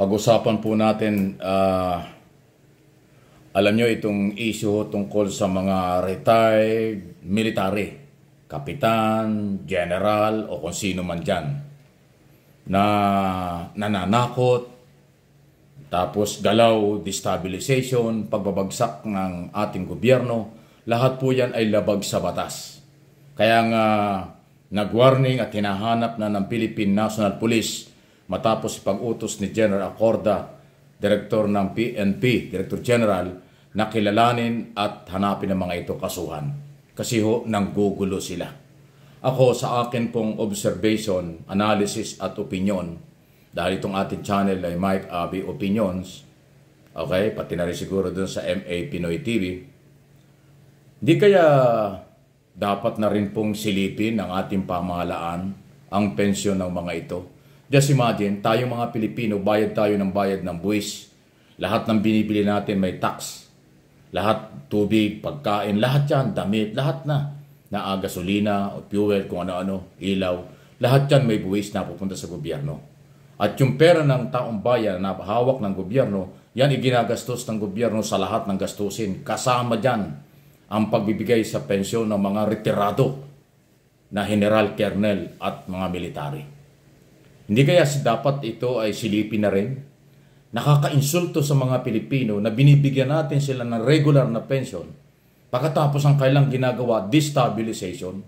pag-usapan po natin uh, alam nyo itong issue tungkol sa mga retired military kapitan, general o kung sino man dyan na nananakot tapos galaw, destabilization, pagbabagsak ng ating gobyerno lahat po yan ay labag sa batas kaya nga nag-warning at hinahanap na ng Philippine National Police matapos pag-utos ni General Acorda, Direktor ng PNP, Director General, na kilalanin at hanapin ang mga ito kasuhan. Kasi ho, nanggugulo sila. Ako sa akin pong observation, analysis at opinion, dahil itong ating channel ay Mike Abby Opinions, okay, pati na rin siguro dun sa MA Pinoy TV, di kaya dapat na rin pong silipin ng ating pamahalaan ang pensyon ng mga ito Just imagine, tayong mga Pilipino, bayad tayo ng bayad ng buwis. Lahat ng binibili natin may tax. Lahat tubig, pagkain, lahat yan, damit, lahat na. Na ah, gasolina, o fuel, kung ano-ano, ilaw. Lahat yan may buwis na pupunta sa gobyerno. At yung pera ng taong bayan na hawak ng gobyerno, yan iginagastos ng gobyerno sa lahat ng gastusin. Kasama dyan ang pagbibigay sa pensyon ng mga retirado na General Kernel at mga military. Hindi kaya dapat ito ay silipin na rin? Nakakainsulto sa mga Pilipino na binibigyan natin sila ng regular na pension pagkatapos ang kailang ginagawa destabilization,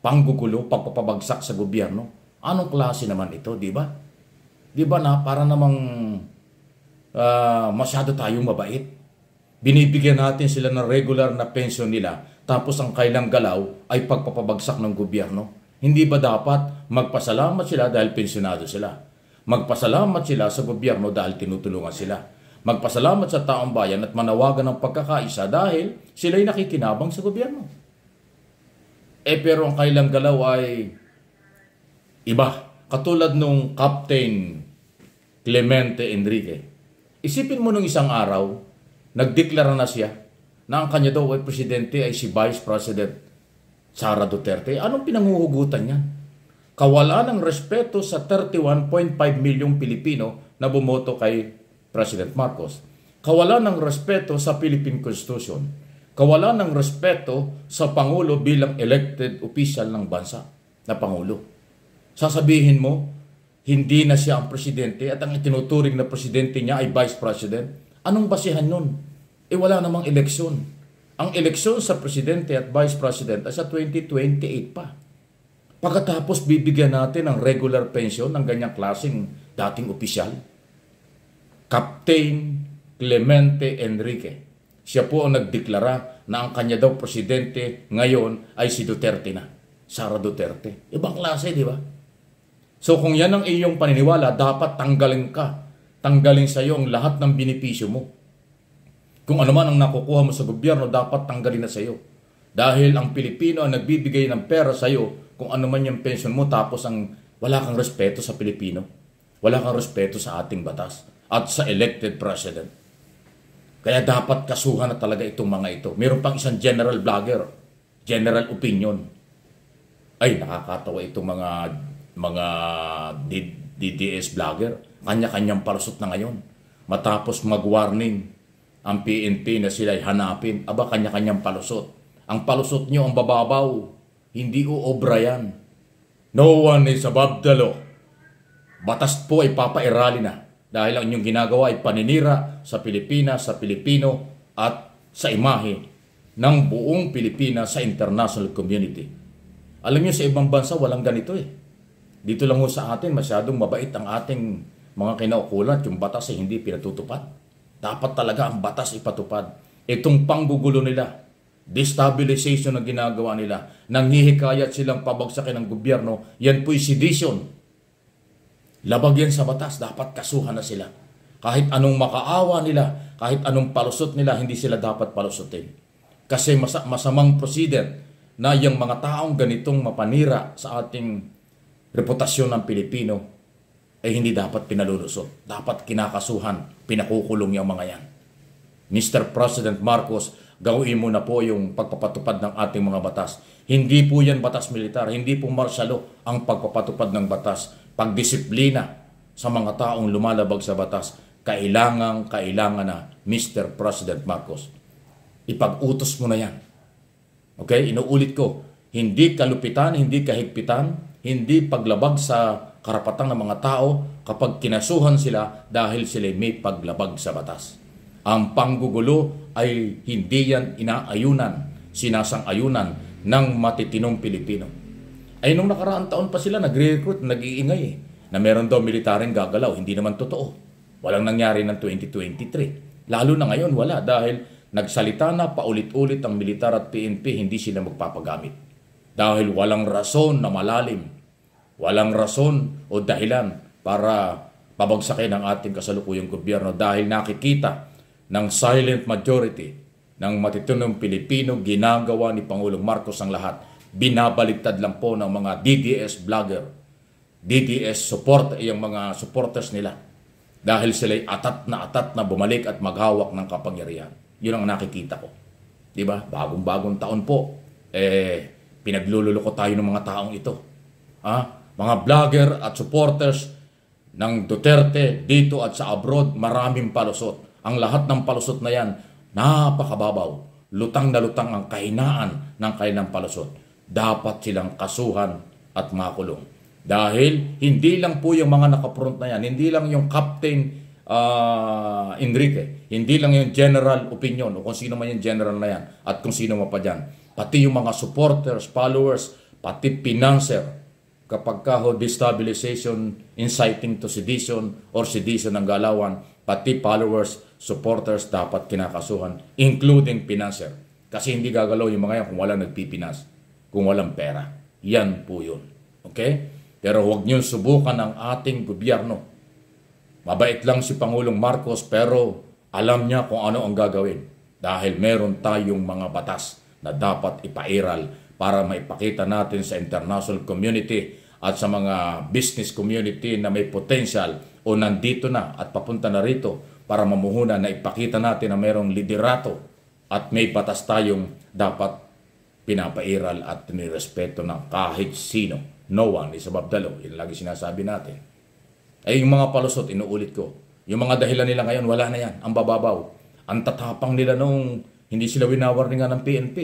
panggugulo, pagpapabagsak sa gobyerno. Anong klase naman ito, di ba? Di ba na para namang uh, masyado tayong mabait? Binibigyan natin sila ng regular na pension nila tapos ang kailang galaw ay pagpapabagsak ng gobyerno hindi ba dapat magpasalamat sila dahil pensionado sila? Magpasalamat sila sa gobyerno dahil tinutulungan sila. Magpasalamat sa taong bayan at manawagan ng pagkakaisa dahil sila'y nakikinabang sa gobyerno. Eh pero ang kailang galaw ay iba. Katulad nung Captain Clemente Enrique. Isipin mo nung isang araw, nagdeklara na siya na ang kanya daw ay presidente ay si Vice President Sara Duterte, anong pinanguhugutan niyan? Kawalan ng respeto sa 31.5 milyong Pilipino na bumoto kay President Marcos. Kawalan ng respeto sa Philippine Constitution. Kawalan ng respeto sa Pangulo bilang elected official ng bansa na Pangulo. Sasabihin mo, hindi na siya ang presidente at ang itinuturing na presidente niya ay vice president. Anong basihan nun? E wala namang eleksyon ang eleksyon sa presidente at vice president ay sa 2028 pa. Pagkatapos bibigyan natin ng regular pension ng ganyang klaseng dating opisyal. Captain Clemente Enrique. Siya po ang nagdeklara na ang kanya daw presidente ngayon ay si Duterte na. Sara Duterte. Ibang klase, di ba? So kung yan ang iyong paniniwala, dapat tanggalin ka. Tanggalin sa iyo ang lahat ng binipisyo mo kung ano man ang nakukuha mo sa gobyerno, dapat tanggalin na sa iyo. Dahil ang Pilipino ang nagbibigay ng pera sa iyo kung ano man yung pension mo tapos ang wala kang respeto sa Pilipino. Wala kang respeto sa ating batas at sa elected president. Kaya dapat kasuhan na talaga itong mga ito. Meron pang isang general blogger, general opinion. Ay, nakakatawa itong mga mga DDS vlogger. Kanya-kanyang parusot na ngayon. Matapos mag-warning ang PNP na sila'y hanapin, aba kanya-kanyang palusot. Ang palusot nyo ang bababaw, hindi uobra yan. No one is above the law. Batas po ay papairali na dahil ang inyong ginagawa ay paninira sa Pilipinas, sa Pilipino at sa imahe ng buong Pilipinas sa international community. Alam niyo sa ibang bansa walang ganito eh. Dito lang ho sa atin masyadong mabait ang ating mga kinaukulan yung batas ay hindi pinatutupad. Dapat talaga ang batas ipatupad. Itong panggugulo nila, destabilization na ginagawa nila, nanghihikayat silang pabagsakin ng gobyerno, yan po'y sedition. Labag yan sa batas, dapat kasuhan na sila. Kahit anong makaawa nila, kahit anong palusot nila, hindi sila dapat palusutin. Kasi mas masamang proceder na yung mga taong ganitong mapanira sa ating reputasyon ng Pilipino ay eh, hindi dapat pinalulusot. Dapat kinakasuhan, pinakukulong yung mga yan. Mr. President Marcos, gawin mo na po yung pagpapatupad ng ating mga batas. Hindi po yan batas militar, hindi po marsyalo ang pagpapatupad ng batas. Pagdisiplina sa mga taong lumalabag sa batas, kailangan, kailangan na Mr. President Marcos. Ipag-utos mo na yan. Okay, inuulit ko, hindi kalupitan, hindi kahigpitan, hindi paglabag sa karapatan ng mga tao kapag kinasuhan sila dahil sila may paglabag sa batas. Ang panggugulo ay hindi yan inaayunan, sinasang-ayunan ng matitinong Pilipino. Ay nung nakaraang taon pa sila nagre-recruit, nag-iingay eh, na meron daw militaring gagalaw, hindi naman totoo. Walang nangyari ng 2023. Lalo na ngayon wala dahil Nagsalita na paulit-ulit ang militar at PNP hindi sila magpapagamit dahil walang rason na malalim Walang rason o dahilan para pabagsakin ang ating kasalukuyang gobyerno dahil nakikita ng silent majority ng matitunong Pilipino ginagawa ni Pangulong Marcos ang lahat. Binabaligtad lang po ng mga DDS vlogger, DDS support, yung mga supporters nila. Dahil sila'y atat na atat na bumalik at maghawak ng kapangyarihan. Yun ang nakikita ko. Di ba? Bagong-bagong taon po. Eh, pinaglululoko tayo ng mga taong ito. Ha? Ah, mga vlogger at supporters ng Duterte dito at sa abroad, maraming palusot. Ang lahat ng palusot na yan, napakababaw. Lutang na lutang ang kahinaan ng kanilang palusot. Dapat silang kasuhan at makulong. Dahil hindi lang po yung mga nakapront na yan, hindi lang yung Captain uh, Enrique, hindi lang yung general opinion o kung sino man yung general na yan at kung sino man pa dyan. Pati yung mga supporters, followers, pati financer, kapag ka destabilization, inciting to sedition or sedition ng galawan, pati followers, supporters dapat kinakasuhan, including financer. Kasi hindi gagalaw yung mga yan kung wala nagpipinas, kung walang pera. Yan po yun. Okay? Pero huwag niyo subukan ang ating gobyerno. Mabait lang si Pangulong Marcos pero alam niya kung ano ang gagawin dahil meron tayong mga batas na dapat ipairal para maipakita natin sa international community at sa mga business community na may potential o nandito na at papunta na rito para mamuhuna na ipakita natin na mayroong liderato at may batas tayong dapat pinapairal at nirespeto ng kahit sino. No one is above the law. Yan lagi sinasabi natin. Ay eh, yung mga palusot, inuulit ko. Yung mga dahilan nila ngayon, wala na yan. Ang bababaw. Ang tatapang nila nung hindi sila winawarningan ng PNP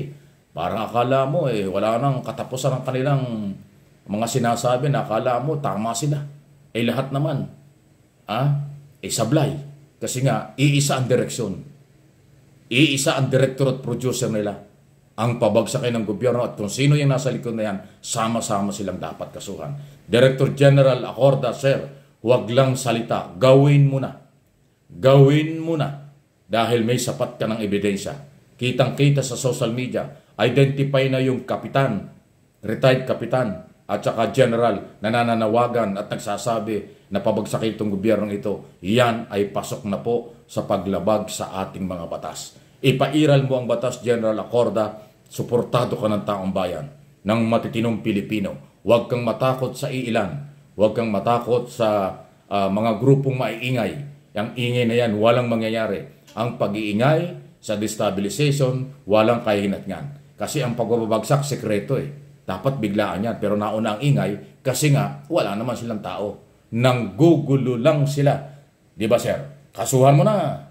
Parang akala mo eh, wala nang katapusan ng kanilang mga sinasabi na akala mo tama sila. Eh lahat naman, ah, eh sablay. Kasi nga, iisa ang direksyon. Iisa ang director at producer nila. Ang pabagsakin ng gobyerno at kung sino yung nasa likod na yan, sama-sama silang dapat kasuhan. Director General Acorda, Sir, huwag lang salita. Gawin mo na. Gawin mo na. Dahil may sapat ka ng ebidensya. Kitang-kita sa social media identify na yung kapitan, retired kapitan, at saka general na nananawagan at nagsasabi na pabagsakin itong gobyernong ito, yan ay pasok na po sa paglabag sa ating mga batas. Ipairal mo ang batas, General Acorda, suportado ka ng taong bayan, ng matitinong Pilipino. Huwag kang matakot sa iilan, huwag kang matakot sa uh, mga grupong maiingay. Ang ingay na yan, walang mangyayari. Ang pag-iingay sa destabilization, walang kahinatngan. Kasi ang pagbabagsak, sekreto eh. Dapat biglaan yan. Pero nauna ang ingay kasi nga wala naman silang tao. Nanggugulo lang sila. Di ba sir? Kasuhan mo na.